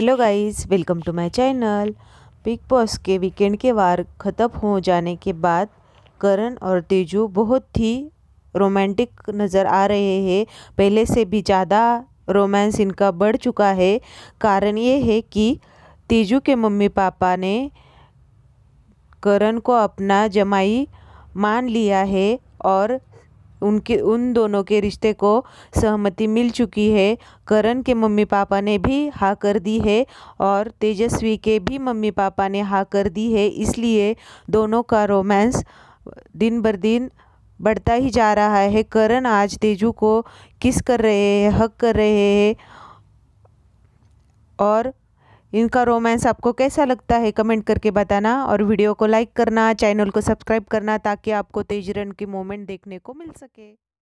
hello guys welcome to my channel big boss के weekend के वार ख़त्म हो जाने के बाद करण और तेजू बहुत ही रोमांटिक नज़र आ रहे हैं पहले से भी ज़्यादा रोमांस इनका बढ़ चुका है कारण ये है कि तेजू के मम्मी पापा ने करण को अपना जमाई मान लिया है और उनके उन दोनों के रिश्ते को सहमति मिल चुकी है करण के मम्मी पापा ने भी हाँ कर दी है और तेजस्वी के भी मम्मी पापा ने हाँ कर दी है इसलिए दोनों का रोमांस दिन बर दिन बढ़ता ही जा रहा है करण आज तेजू को किस कर रहे हैं हक कर रहे हैं और इनका रोमांस आपको कैसा लगता है कमेंट करके बताना और वीडियो को लाइक करना चैनल को सब्सक्राइब करना ताकि आपको तेज रन की मोमेंट देखने को मिल सके